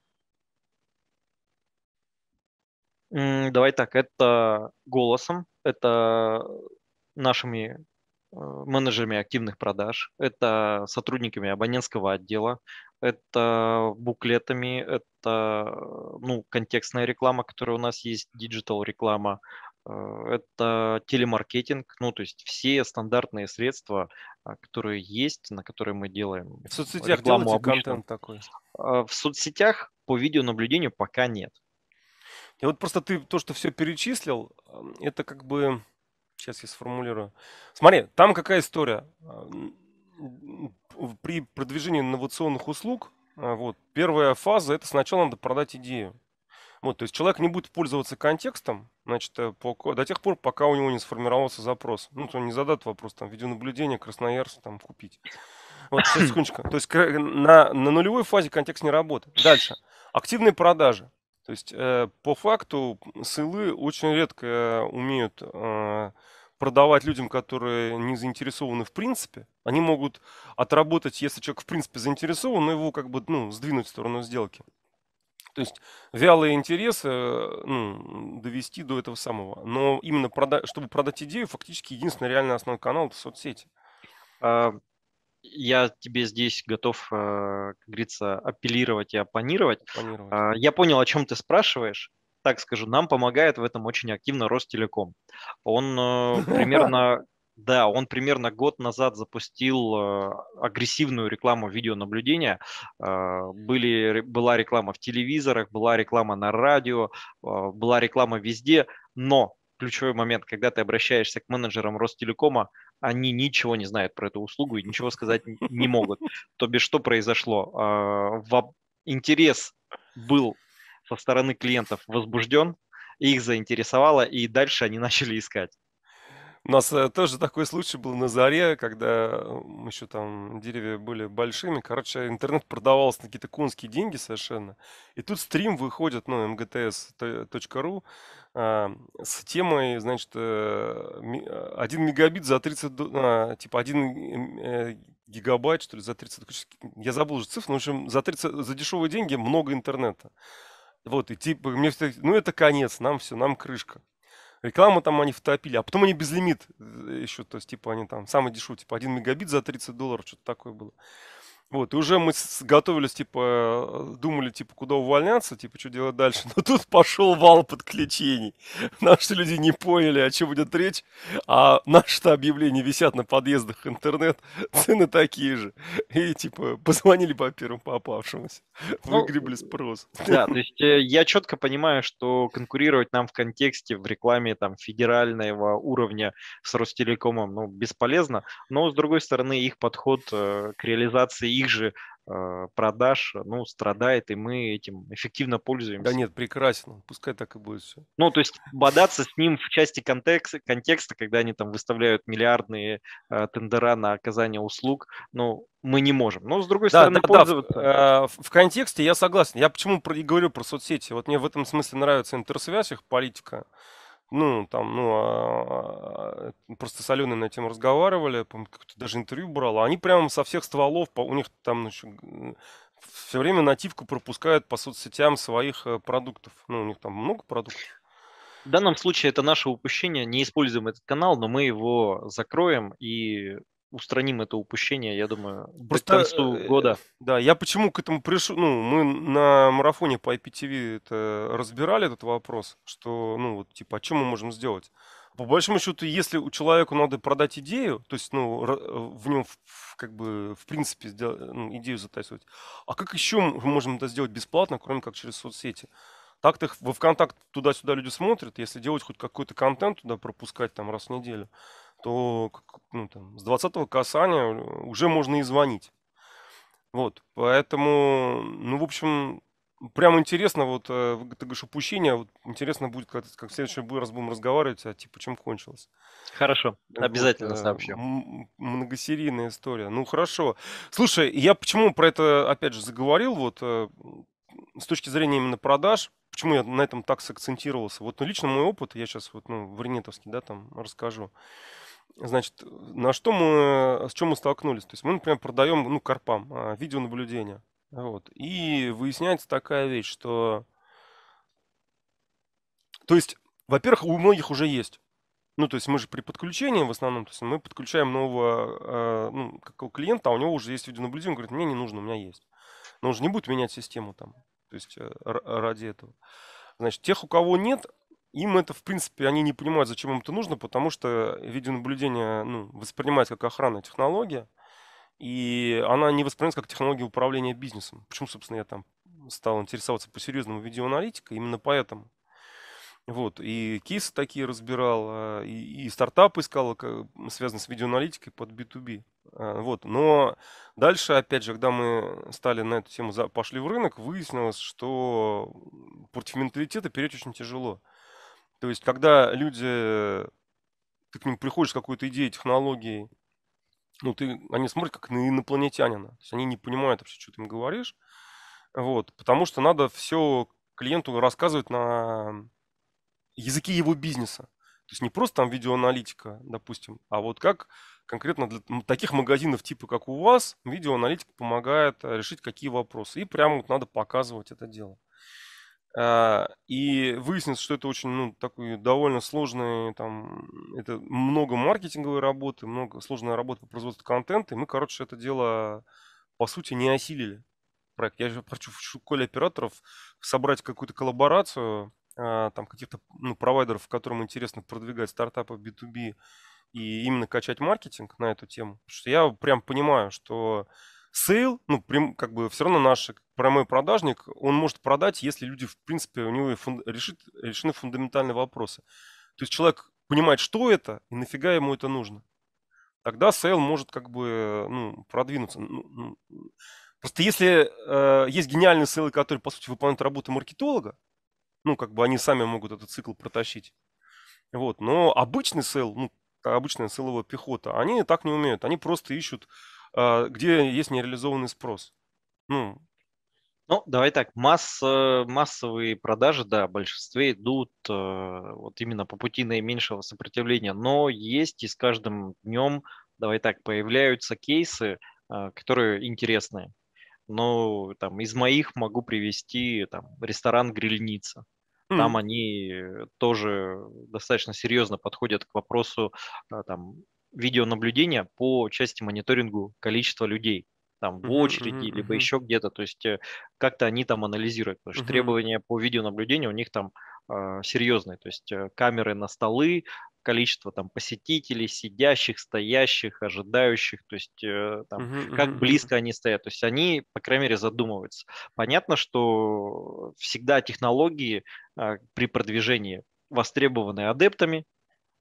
Давай так, это голосом, это нашими э, менеджерами активных продаж, это сотрудниками абонентского отдела, это буклетами, это ну, контекстная реклама, которая у нас есть, диджитал реклама, э, это телемаркетинг, ну то есть все стандартные средства, э, которые есть, на которые мы делаем. В соцсетях рекламу контент такой? В соцсетях по видеонаблюдению пока нет. И вот просто ты то, что все перечислил, это как бы... Сейчас я сформулирую. Смотри, там какая история. При продвижении инновационных услуг, а, вот, первая фаза – это сначала надо продать идею. Вот, то есть человек не будет пользоваться контекстом, значит, э, по, до тех пор, пока у него не сформировался запрос. Ну, то он не задат вопрос, там, видеонаблюдение, Красноярск, там, купить. Вот, секундочку. То есть на, на нулевой фазе контекст не работает. Дальше. Активные продажи. То есть э, по факту ссылы очень редко э, умеют э, продавать людям, которые не заинтересованы в принципе. Они могут отработать, если человек в принципе заинтересован, но его как бы ну, сдвинуть в сторону сделки. То есть вялые интересы ну, довести до этого самого. Но именно прода- чтобы продать идею, фактически единственный реальный основной канал это соцсети. А, я тебе здесь готов, э, как говорится, апеллировать и оппонировать. оппонировать. А, я понял, о чем ты спрашиваешь. Так скажу, нам помогает в этом очень активно Ростелеком. Он э, [laughs] примерно да, он примерно год назад запустил э, агрессивную рекламу видеонаблюдения. Были, была реклама в телевизорах, была реклама на радио, была реклама везде. Но ключевой момент, когда ты обращаешься к менеджерам Ростелекома, они ничего не знают про эту услугу и [laughs] ничего сказать не могут. То бишь, что произошло? А, интерес был со стороны клиентов возбужден, их заинтересовало, и дальше они [laughs] начали искать. У нас э, тоже такой случай был на заре, когда э, еще там деревья были большими. Короче, интернет продавался на какие-то конские деньги совершенно. И тут стрим выходит, ну, mgts.ru а, с темой, значит, 1 э, мегабит за 30, а, типа 1 гигабайт, что ли, за 30, я забыл уже цифру, но, в общем, за, 30, за дешевые деньги много интернета. Вот, и типа, мне все, ну это конец, нам все, нам крышка. Рекламу там они втопили, а потом они безлимит э, еще, то есть, типа, они там, самый дешевый, типа, 1 мегабит за 30 долларов, что-то такое было. Вот, и уже мы готовились, типа, э, думали, типа, куда увольняться, типа, что делать дальше. [laughs] Но тут пошел вал подключений. [laughs] Наши люди не поняли, о чем будет речь. А наши-то объявления висят на подъездах интернет. [laughs] Цены такие же. И, типа, позвонили по первым попавшемуся. Ну, Выгребли спрос. Да, то есть э, я четко понимаю, что конкурировать нам в контексте, в рекламе, там, федерального уровня с Ростелекомом, ну, бесполезно. Но, с другой стороны, их подход э, к реализации их же э, продаж, ну, страдает, и мы этим эффективно пользуемся. Да нет, прекрасно, пускай так и будет все. Ну, то есть бодаться с ним в части контекста, контекста когда они там выставляют миллиардные э, тендера на оказание услуг, ну, мы не можем. Но, с другой да, стороны, да, пользоваться... Да, э, в, э, в контексте я согласен. Я почему про, и говорю про соцсети. Вот мне в этом смысле нравится интерсвязь, их политика ну, там, ну, а, а, э, просто с Аленой на тему разговаривали, помню, даже интервью брала. Они прямо со всех стволов, по, у них там еще ну, все время нативку пропускают по соцсетям своих э, продуктов. Ну, у них там много продуктов. В данном случае это наше упущение, не используем этот канал, но мы его закроем и устраним это упущение, я думаю, Просто, к концу э, года. Да, я почему к этому пришел, ну, мы на марафоне по IPTV это разбирали этот вопрос, что, ну, вот, типа, а чем мы можем сделать? По большому счету, если у человеку надо продать идею, то есть, ну, в нем, как бы, в принципе, ну, идею затасывать, а как еще мы можем это сделать бесплатно, кроме как через соцсети? Так-то во ВКонтакт туда-сюда люди смотрят, если делать хоть какой-то контент туда пропускать там раз в неделю, то ну, там, с 20 касания уже можно и звонить. Вот, поэтому, ну, в общем, прям интересно, вот, э, ты говоришь, упущение, а вот, интересно будет, как, как в следующий раз будем разговаривать, а типа, чем кончилось. Хорошо, обязательно вот, э, сообщу. Многосерийная история. Ну, хорошо. Слушай, я почему про это, опять же, заговорил, вот, э, с точки зрения именно продаж, почему я на этом так сакцентировался. Вот ну, лично мой опыт, я сейчас вот, ну, в Ренетовске, да, там расскажу. Значит, на что мы, с чем мы столкнулись? То есть мы, например, продаем, ну, карпам а, видеонаблюдение. Вот. И выясняется такая вещь, что... То есть, во-первых, у многих уже есть. Ну, то есть мы же при подключении в основном, то есть мы подключаем нового а, ну, какого клиента, а у него уже есть видеонаблюдение, он говорит, мне не нужно, у меня есть. Но он же не будет менять систему там, то есть э, ради этого. Значит, тех, у кого нет, им это, в принципе, они не понимают, зачем им это нужно, потому что видеонаблюдение ну, воспринимается как охранная технология, и она не воспринимается как технология управления бизнесом. Почему, собственно, я там стал интересоваться по-серьезному видеоаналитикой, именно поэтому. Вот, и кейсы такие разбирал, а, и, и стартапы искал, а, связанные с видеоаналитикой под B2B. А, вот, но дальше, опять же, когда мы стали на эту тему, пошли в рынок, выяснилось, что против менталитета переть очень тяжело. То есть, когда люди, э, ты к ним приходишь с какой-то идеей, технологией, ну, ты, они смотрят как на инопланетянина. То есть они не понимают вообще, что ты им говоришь. Вот, потому что надо все клиенту рассказывать на языке его бизнеса. То есть не просто там видеоаналитика, допустим, а вот как конкретно для таких магазинов типа как у вас видеоаналитика помогает э, решить какие вопросы. И прямо вот надо показывать это дело. А, и выяснится, что это очень, ну, такой довольно сложный, там, это много маркетинговой работы, много сложная работа по производству контента, и мы, короче, это дело, по сути, не осилили. Проект. Я же хочу в школе операторов собрать какую-то коллаборацию, а, там, каких-то ну, провайдеров, которым интересно продвигать стартапы B2B и именно качать маркетинг на эту тему. Потому что я прям понимаю, что сейл, ну, прям, как бы все равно наш прямой продажник, он может продать, если люди, в принципе, у него фун- решит, решены фундаментальные вопросы. То есть человек понимает, что это и нафига ему это нужно. Тогда сейл может как бы ну, продвинуться. Ну, ну, просто если э, есть гениальные сейлы, которые, по сути, выполняют работу маркетолога, ну, как бы они сами могут этот цикл протащить. Вот. Но обычный сейл, ну, обычная сейловая пехота, они так не умеют. Они просто ищут а, где есть нереализованный спрос. Ну, ну, давай так, масс, э, массовые продажи, да, в большинстве идут э, вот именно по пути наименьшего сопротивления, но есть и с каждым днем, давай так, появляются кейсы, э, которые интересные. Ну, там, из моих могу привести там, ресторан «Грильница». Mm. Там они тоже достаточно серьезно подходят к вопросу там, видеонаблюдения по части мониторингу количества людей там в очереди, uh-huh, либо еще где-то. То есть э, как-то они там анализируют, потому что uh-huh. требования по видеонаблюдению у них там э, а, серьезные. То есть э, камеры на столы, количество там посетителей, сидящих, стоящих, ожидающих, то есть э, там, uh-huh, как близко они стоят. То есть они, по крайней мере, задумываются. Понятно, что всегда технологии э, при продвижении востребованы адептами,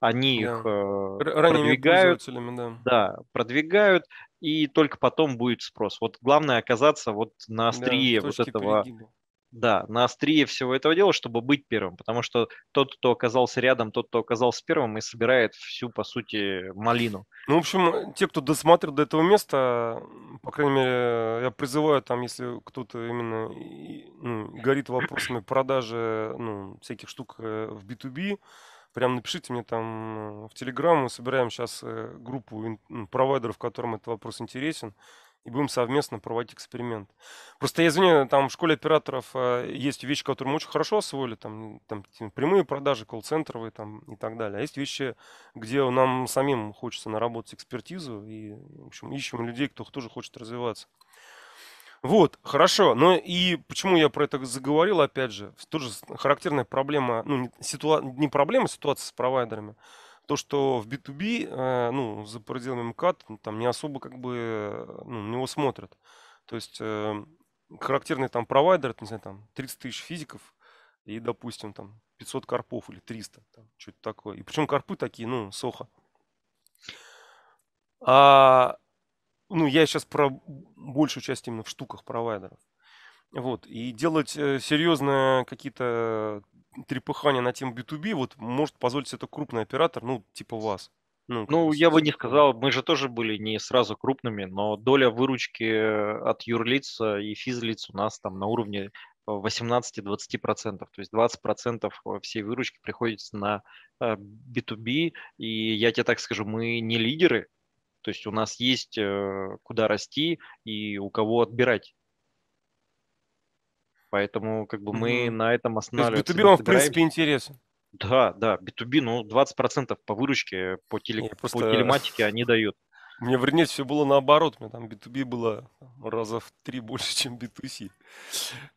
они да. Э, их продвигают, да. да, продвигают, и только потом будет спрос. Вот главное оказаться вот на острие да, вот этого, перегиба. да, на острие всего этого дела, чтобы быть первым, потому что тот, кто оказался рядом, тот, кто оказался первым, и собирает всю, по сути, малину. Ну, в общем, те, кто досмотрел до этого места, по крайней мере, я призываю там, если кто-то именно ну, горит вопросами продажи ну, всяких штук э, в B2B, прям напишите мне там э, в Телеграм, мы собираем сейчас э, группу провайдеров, которым этот вопрос интересен, и будем совместно проводить эксперимент. Просто я извиняю, там в школе операторов э, есть вещи, которые мы очень хорошо освоили, там, там прямые продажи, колл-центровые там, и так далее. А есть вещи, где нам самим хочется наработать экспертизу, и, в общем, ищем людей, кто тоже хочет развиваться. Вот, хорошо. Но и почему я про это заговорил, опять же, тоже характерная проблема, ну, не, ситуа... не проблема, а ситуация с провайдерами. То, что в B2B, э, ну, за пределами МКАД, ну, там не особо как бы э, ну, на него смотрят. То есть э, характерный там провайдер, это, не знаю, там 30 тысяч физиков и, допустим, там 500 карпов или 300, там, что-то такое. И причем карпы такие, ну, сохо. А ну, я сейчас про большую часть именно в штуках провайдеров. Вот, и делать э, серьезные какие-то трепыхания на тему B2B, вот может позволить себе только крупный оператор, ну, типа вас. Ну, ну я бы не сказал, мы же тоже были не сразу крупными, но доля выручки э, от юрлиц и физлиц у нас там на уровне 18-20%. Э, То есть 20% всей выручки приходится на B2B. И я тебе так скажу, мы не лидеры, то есть у нас есть э, куда расти и у кого отбирать. Поэтому как бы мы mm-hmm. на этом останавливаемся. То есть B2B вам, в принципе, интересен. Да, да, B2B, ну, 20% по выручке по, теле... просто... по телематике они дают. [laughs] Мне, вернее, все было наоборот. У меня там B2B было раза в три больше, [laughs] чем B2C.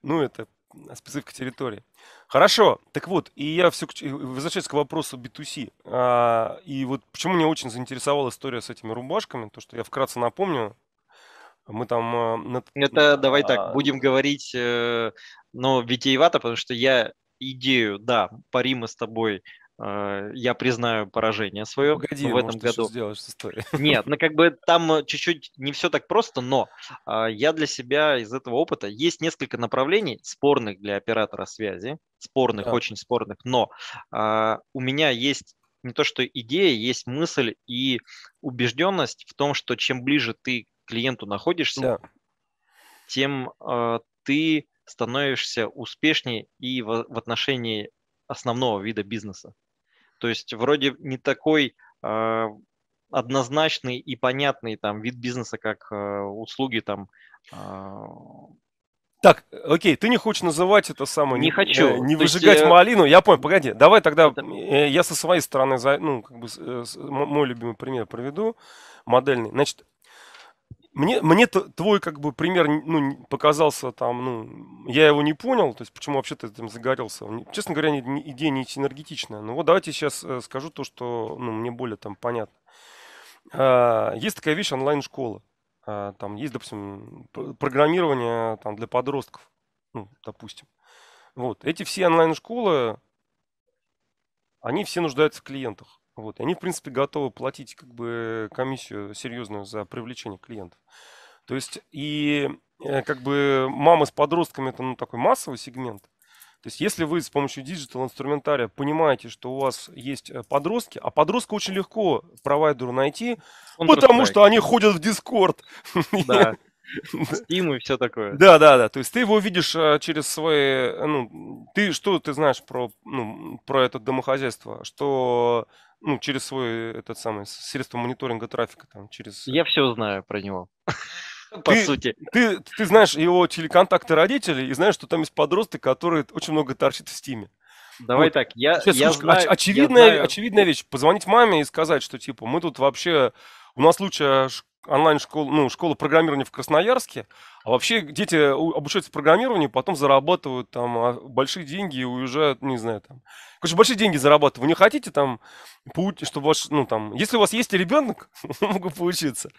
Ну, это специфика территории. Хорошо, так вот, и я все возвращаюсь к вопросу B2C. А, и вот почему меня очень заинтересовала история с этими рубашками, то, что я вкратце напомню, мы там... Э, Это давай так, а... будем говорить, э, но витиевато, потому что я идею, да, пари мы с тобой Э, я признаю поражение свое Погоди, в этом может, году. Ты сделаешь с историей. [laughs] Нет, ну как бы там э, чуть-чуть не все так просто, но а, я для себя из этого опыта есть несколько направлений спорных для оператора связи, спорных, да. очень спорных, но а, у меня есть не то что идея, есть мысль и убежденность в том, что чем ближе ты к клиенту находишься, да. тем э, ты становишься успешнее и в отношении основного вида бизнеса. То есть вроде не такой э, однозначный и понятный там вид бизнеса, как э, услуги там. Э... Так, окей, ты не хочешь называть это самое... Не, хочу. Э, не То выжигать есть, э, малину, я понял, погоди, давай тогда это... Э, я со своей стороны, ну, как бы, э, мой любимый пример проведу, модельный. Значит, мне, мне твой как бы пример ну, показался там, ну, я его не понял, то есть почему вообще ты там загорелся. Честно говоря, не, не, идея не синергетичная. Но ну вот давайте сейчас э, скажу то, что ну, мне более там понятно. А, есть такая вещь онлайн-школа. А, там есть, допустим, программирование там, для подростков, ну, допустим. Вот. Эти все онлайн-школы, они все нуждаются в клиентах. Вот. И они, в принципе, готовы платить как бы, комиссию серьезную за привлечение клиентов. То есть и э, как бы мамы с подростками это ну, такой массовый сегмент. То есть если вы с помощью диджитал инструментария понимаете, что у вас есть э, подростки, а подростка очень легко провайдеру найти, Он потому что они ходят в Дискорд. [laughs] Да. Steam [laughs] и все такое. Да, да, да. То есть ты его видишь э, через свои... Ну, ты что ты знаешь про, ну, про это домохозяйство? Что ну, через свой этот самый средство мониторинга трафика там через. Э я все знаю про него. [laughs] По ты, сути. Ты, ты знаешь его телеконтакты родителей и знаешь, что там есть подросток, который очень много торчит в стиме. Давай вот. так, я, Сейчас, я слушай, знаю, очевидная, я знаю... очевидная вещь. Позвонить маме и сказать, что типа мы тут вообще у нас лучшая онлайн-школу, ну, школу программирования в Красноярске, а вообще дети обучаются программированию, потом зарабатывают там а, большие деньги и уезжают, не знаю, там. Короче, большие деньги зарабатывают. Вы не хотите там, чтобы ваш, ну, там, если у вас есть ребенок, [laughs] ну, могу поучиться.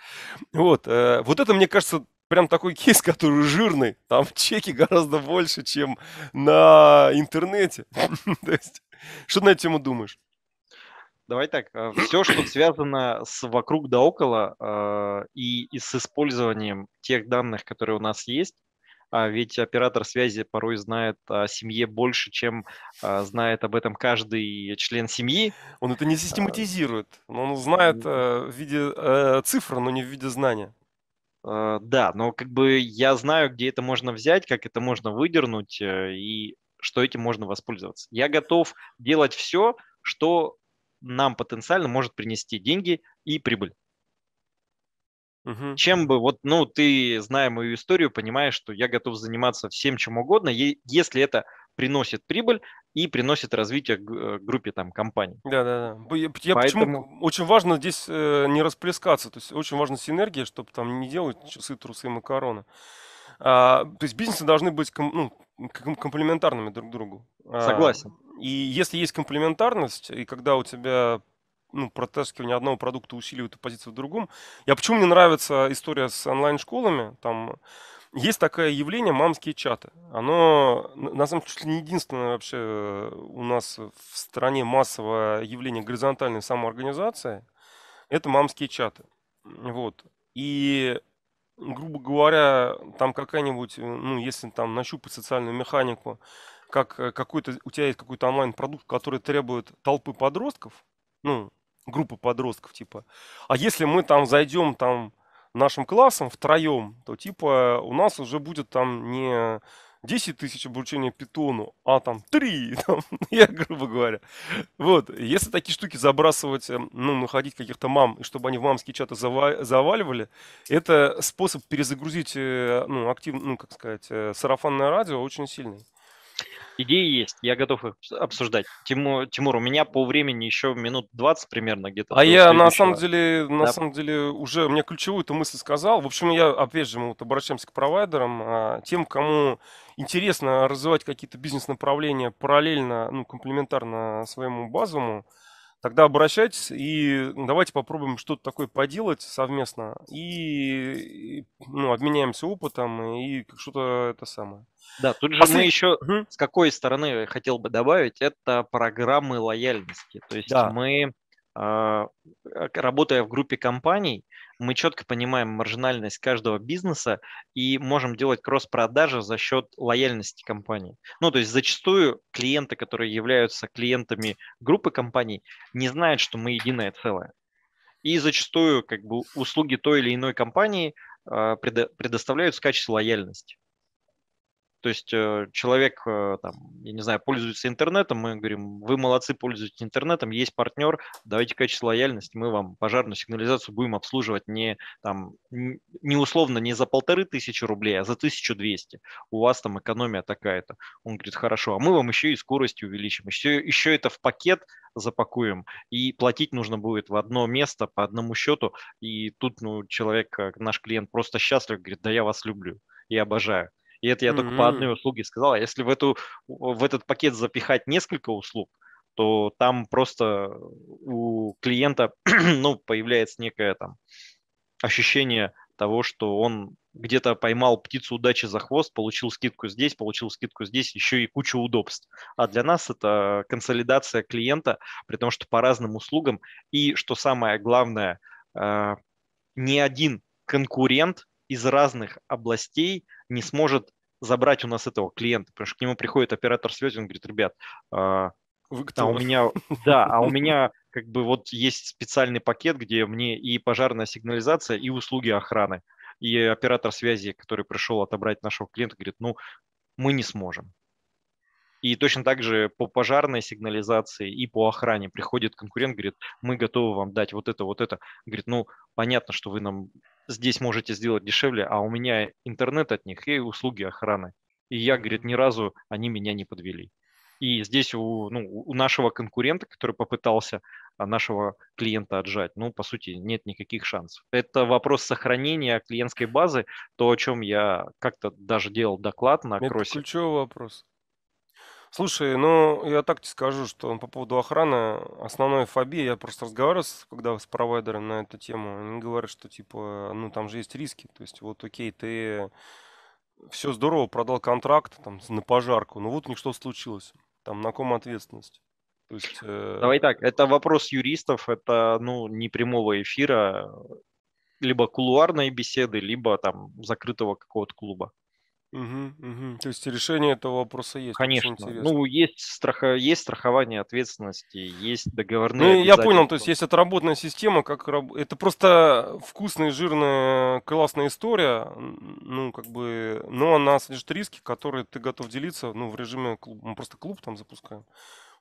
Вот, э, вот это, мне кажется, прям такой кейс, который жирный. Там чеки гораздо больше, чем на интернете. [laughs] То есть, что на эту тему думаешь? Давай так, э, все, что связано с вокруг да около э, и, и с использованием тех данных, которые у нас есть, а ведь оператор связи порой знает о семье больше, чем э, знает об этом каждый член семьи. Он это не систематизирует, он знает в виде цифр, но не в виде знания. Да, но как бы я знаю, где это можно взять, как это можно выдернуть и что этим можно воспользоваться. Я готов делать все, что нам потенциально может принести деньги и прибыль. Угу. Чем бы, вот, ну, ты, зная мою историю, понимаешь, что я готов заниматься всем чем угодно, если это приносит прибыль и приносит развитие э, группе там компаний. Да, да, да. Я, Поэтому... почему очень важно здесь э, не расплескаться, то есть очень важна синергия, чтобы там не делать часы, трусы, и макароны. А, то есть бизнесы должны быть ну, комплементарными друг другу. А, Согласен. И если есть комплементарность, и когда у тебя ну, протескивание одного продукта усиливает позицию в другом. Я почему мне нравится история с онлайн-школами, там есть такое явление мамские чаты. Оно, на самом деле, чуть ли не единственное вообще э, у нас в стране массовое явление горизонтальной самоорганизации. Это мамские чаты. Вот. И грубо говоря, там какая-нибудь, э, ну, если там нащупать социальную механику, как э, какой-то, у тебя есть какой-то онлайн-продукт, который требует толпы подростков, ну, группы подростков, типа, а если мы там зайдем там нашим классом втроем, то типа у нас уже будет там не 10 тысяч обучения питону, а там 3, [laughs] там, ну, я грубо говоря. Вот, если такие штуки забрасывать, эм, ну, находить каких-то мам, и чтобы они в мамские чаты зава заваливали, это способ перезагрузить, э, ну, актив ну, как сказать, э, сарафанное радио очень сильный. Идеи есть, я готов их обсуждать. Тимур, Тимур, у меня по времени еще минут 20 примерно где-то. А я на самом деле, да. на самом деле уже мне ключевую эту мысль сказал. В общем, я опять же мы вот обращаемся к провайдерам, а, тем, кому интересно развивать какие-то бизнес-направления параллельно, ну, комплементарно своему базовому, тогда обращайтесь и давайте попробуем что-то такое поделать совместно и ну, обменяемся опытом и что-то это самое. Да, тут же Послед... мы еще угу. с какой стороны хотел бы добавить, это программы лояльности. То есть да. мы, а, работая в группе компаний, мы четко понимаем маржинальность каждого бизнеса и можем делать кросс-продажи за счет лояльности компании. Ну, то есть зачастую клиенты, которые являются клиентами группы компаний, не знают, что мы единое целое. И зачастую как бы, услуги той или иной компании а, предоставляют с качества лояльности. То есть э, человек, э, там, я не знаю, пользуется интернетом, мы говорим, вы молодцы, пользуетесь интернетом, есть партнер, давайте качество лояльности, мы вам пожарную сигнализацию будем обслуживать не, там, не условно не за полторы тысячи рублей, а за 1200. У вас там экономия такая-то. Он говорит, хорошо, а мы вам еще и скорость увеличим, еще, еще это в пакет запакуем, и платить нужно будет в одно место по одному счету, и тут ну, человек, э, наш клиент просто счастлив, говорит, да я вас люблю и обожаю. И это я mm-hmm. только по одной услуге сказал. А если в, эту, в этот пакет запихать несколько услуг, то там просто у клиента [clears throat] ну, появляется некое там ощущение того, что он где-то поймал птицу удачи за хвост, получил скидку здесь, получил скидку здесь, еще и кучу удобств. А для нас это консолидация клиента, при том, что по разным услугам. И, что самое главное, э, ни один конкурент из разных областей не сможет забрать у нас этого клиента, потому что к нему приходит оператор связи, он говорит, ребят, а, вы кто? А у меня, [laughs] да, а у меня как бы вот есть специальный пакет, где мне и пожарная сигнализация, и услуги охраны. И оператор связи, который пришел отобрать нашего клиента, говорит, ну, мы не сможем. И точно так же по пожарной сигнализации и по охране приходит конкурент, говорит, мы готовы вам дать вот это, вот это. Говорит, ну, понятно, что вы нам здесь можете сделать дешевле, а у меня интернет от них и услуги охраны. И я, говорит, ни разу они меня не подвели. И здесь у, ну, у нашего конкурента, который попытался а, нашего клиента отжать, ну, по сути, нет никаких шансов. Это вопрос сохранения клиентской базы, то, о чем я как-то даже делал доклад на кроссе. Это ключевой вопрос. Слушай, ну, я так тебе скажу, что по поводу охраны, основной фобия, я просто разговаривал, с- когда с провайдером на эту тему, они говорят, что, типа, ну, там же есть риски, то есть, вот, окей, ты все здорово, продал контракт, там, на пожарку, но вот у них что случилось, там, на ком ответственность? есть, э, Давай так, это вопрос юристов, это ну не прямого эфира, либо кулуарной беседы, либо там закрытого какого-то клуба. Угу, угу. То есть решение этого вопроса есть. Конечно. Ну, есть, страха... есть страхование ответственности, есть договорные Ну, я понял, то есть есть отработанная система, как это просто вкусная, жирная, классная история, ну, как бы, но она содержит риски, которые ты готов делиться, ну, в режиме клуб, Мы ну, просто клуб там запускаем.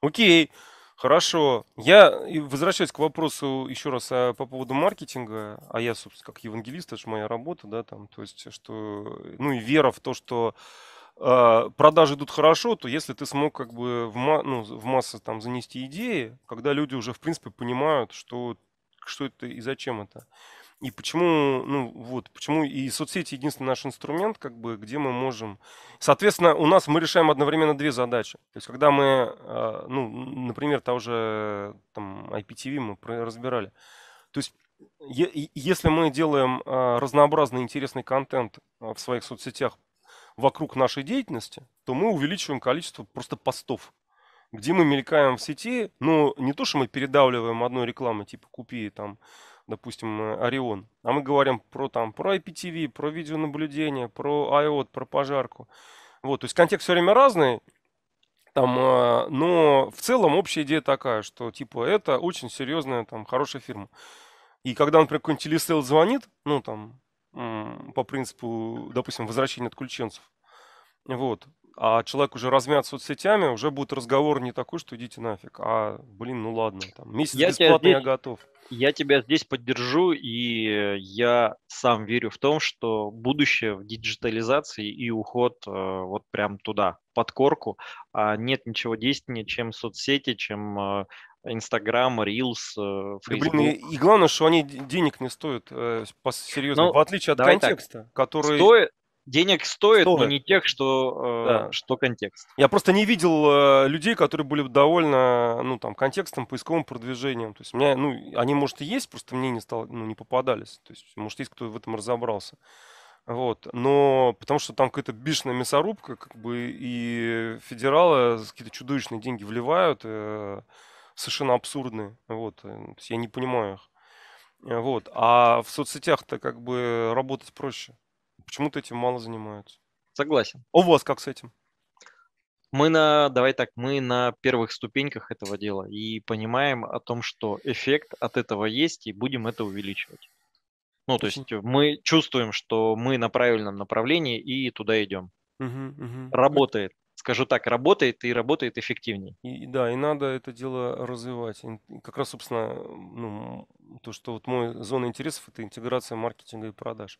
Окей. Хорошо. Я возвращаюсь к вопросу еще раз а, по поводу маркетинга. А я, собственно, как евангелист, это же моя работа, да, там, то есть, что, ну и вера в то, что а, продажи идут хорошо, то если ты смог как бы в, ну, в массы там занести идеи, когда люди уже, в принципе, понимают, что, что это и зачем это. И почему, ну вот, почему и соцсети единственный наш инструмент, как бы, где мы можем... Соответственно, у нас мы решаем одновременно две задачи. То есть, когда мы, а, ну, например, того же там, IPTV мы разбирали. То есть, если мы делаем а, разнообразный интересный контент а, в своих соцсетях вокруг нашей деятельности, то мы увеличиваем количество просто постов где мы мелькаем в сети, но не то, что мы передавливаем одной рекламы, типа купи там допустим, э, Орион. А мы говорим про там, про IPTV, про видеонаблюдение, про IOT, про пожарку. Вот, то есть контекст все время разный, там, э, но в целом общая идея такая, что типа это очень серьезная, там, хорошая фирма. И когда, например, какой-нибудь телесейл звонит, ну, там, по принципу, допустим, возвращения отключенцев, вот, а человек уже размят соцсетями, уже будет разговор не такой, что идите нафиг, а, блин, ну ладно, там, месяц я бесплатно здесь, я готов. Я тебя здесь поддержу, и я сам верю в том, что будущее в диджитализации и уход э, вот прям туда, под корку, а нет ничего действеннее, чем соцсети, чем э, Инстаграм, Рилс, Facebook. Э, блин, и, и главное, что они денег не стоят, э, серьезно, ну, в отличие от контекста, так. который... Стоит, денег стоит, стоит. но не тех, что, э, да. что контекст. Я просто не видел э, людей, которые были бы довольны ну, там, контекстом, поисковым продвижением. То есть у меня, ну, они, может, и есть, просто мне не, стало, ну, не попадались. То есть, может, есть кто в этом разобрался. Вот. Но потому что там какая-то бешеная мясорубка, как бы, и федералы какие-то чудовищные деньги вливают, э, совершенно абсурдные. Вот. То есть я не понимаю их. Вот. А в соцсетях-то как бы работать проще. Почему-то этим мало занимаются. Согласен. А у вас как с этим? Мы на, давай так, мы на первых ступеньках этого дела и понимаем о том, что эффект от этого есть, и будем это увеличивать. Ну, то есть мы чувствуем, что мы на правильном направлении и туда идем. Угу, угу. Работает. Скажу так, работает и работает эффективнее. И, да, и надо это дело развивать. И как раз, собственно, ну, то, что вот мой зона интересов, это интеграция маркетинга и продаж.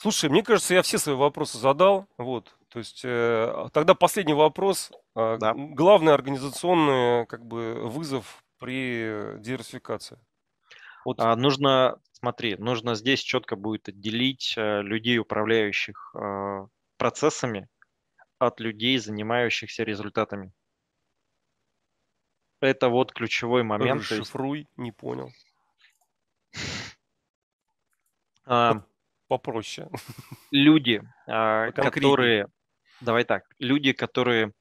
Слушай, мне кажется, я все свои вопросы задал. Вот, то есть э, тогда последний вопрос. А, да. Главный организационный как бы вызов при диверсификации. Вот. А, нужно, смотри, нужно здесь четко будет отделить э, людей, управляющих э, процессами, от людей, занимающихся результатами. Это вот ключевой момент. Шифруй, есть... не понял. А, попроще. Люди, а, которые... Давай так. Люди, которые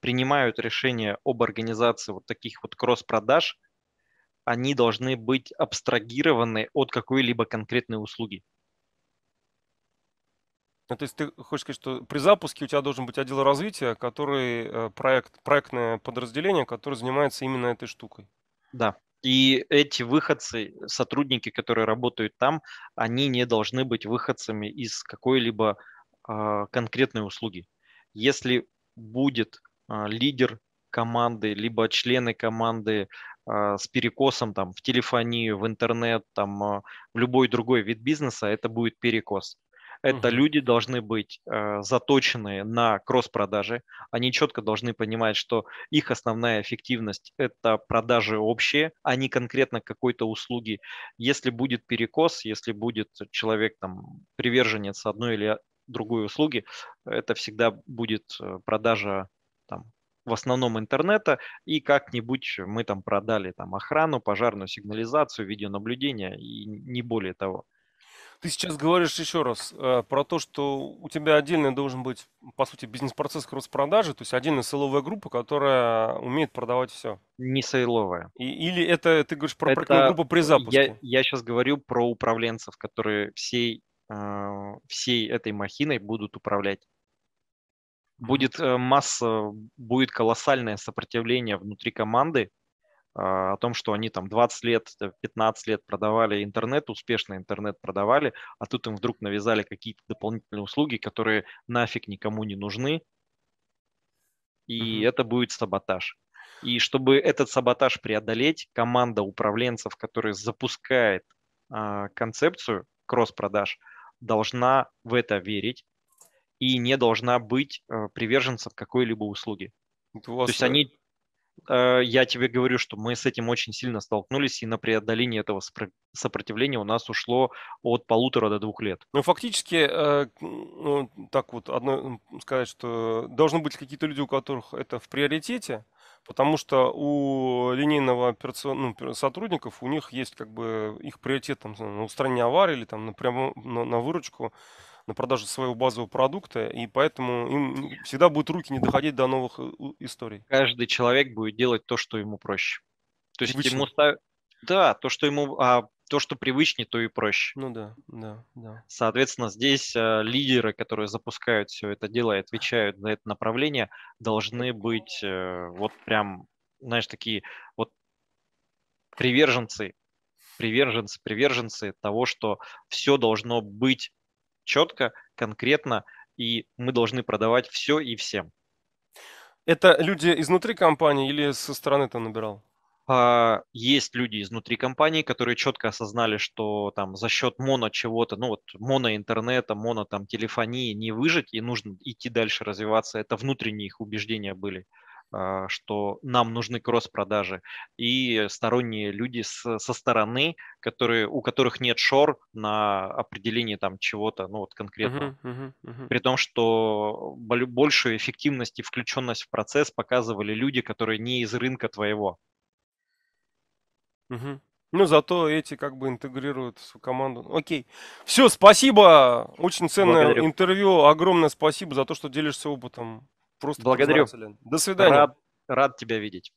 принимают решения об организации вот таких вот кросс-продаж, они должны быть абстрагированы от какой-либо конкретной услуги. Ну, то есть ты хочешь сказать, что при запуске у тебя должен быть отдел развития, который э, проект, проектное подразделение, которое занимается именно этой штукой. Да. И эти выходцы, сотрудники, которые работают там, они не должны быть выходцами из какой-либо э, конкретной услуги. Если будет э, лидер команды, либо члены команды э, с перекосом там, в телефонию, в интернет, там, э, в любой другой вид бизнеса, это будет перекос. Это угу. люди должны быть э, заточены на кросс-продажи. Они четко должны понимать, что их основная эффективность – это продажи общие, а не конкретно какой-то услуги. Если будет перекос, если будет человек там приверженец одной или другой услуги, это всегда будет э, продажа там, в основном интернета, и как-нибудь мы там продали там охрану, пожарную сигнализацию, видеонаблюдение и не более того. Ты сейчас говоришь еще раз э, про то, что у тебя отдельно должен быть, по сути, бизнес-процесс к распродаже, то есть отдельная сайловая группа, которая умеет продавать все. Не сайловая. И, или это, ты говоришь про это... группу при запуске? Я, я сейчас говорю про управленцев, которые всей, э, всей этой махиной будут управлять. Будет э, масса, будет колоссальное сопротивление внутри команды, а, о том, что они там 20 лет, 15 э, лет продавали интернет, успешно интернет продавали, а тут им вдруг навязали какие-то дополнительные услуги, которые нафиг никому не нужны, и mm-hmm. это будет саботаж. И чтобы этот саботаж преодолеть, команда управленцев, которая запускает э, концепцию кросс-продаж, должна в это верить и не должна быть э, приверженцем какой-либо услуги. Вот То есть э, они Э, я тебе говорю, что мы с этим очень сильно столкнулись, и на преодоление этого сопротивления у нас ушло от полутора до двух лет. Ну, фактически, э, ну, так вот, одно сказать, что должны быть какие-то люди, у которых это в приоритете, потому что у линейного операционного ну, сотрудников у них есть как бы их приоритет там, на устранение аварии или там на, прямо, на, на выручку на продажу своего базового продукта, и поэтому им всегда будут руки не доходить до новых э, историй. Каждый человек будет делать то, что ему проще. То есть Обычно. ему став... Да, то, что ему а, то, что привычнее, то и проще. Ну да, да, да. Соответственно, здесь э, лидеры, которые запускают все это дело и отвечают на это направление, должны быть э, вот прям, знаешь, такие вот приверженцы, приверженцы, приверженцы того, что все должно быть четко, конкретно, и мы должны продавать все и всем. Это люди изнутри компании или со стороны ты набирал? А, есть люди изнутри компании, которые четко осознали, что там за счет моно чего-то, ну вот моно интернета, моно там телефонии не выжить, и нужно идти дальше развиваться. Это внутренние их убеждения были. А, что нам нужны кросс-продажи, и сторонние люди со стороны, которые, у которых нет шор на определение там чего-то, ну вот конкретно. Uh-huh, uh-huh, uh-huh. При том, что большую эффективность и включенность в процесс показывали люди, которые не из рынка твоего. Угу. Ну, зато эти как бы интегрируют свою команду. Окей. Все, спасибо. Очень ценное Благодарю. интервью. Огромное спасибо за то, что делишься опытом. Просто Благодарю. До свидания. Рад, рад тебя видеть.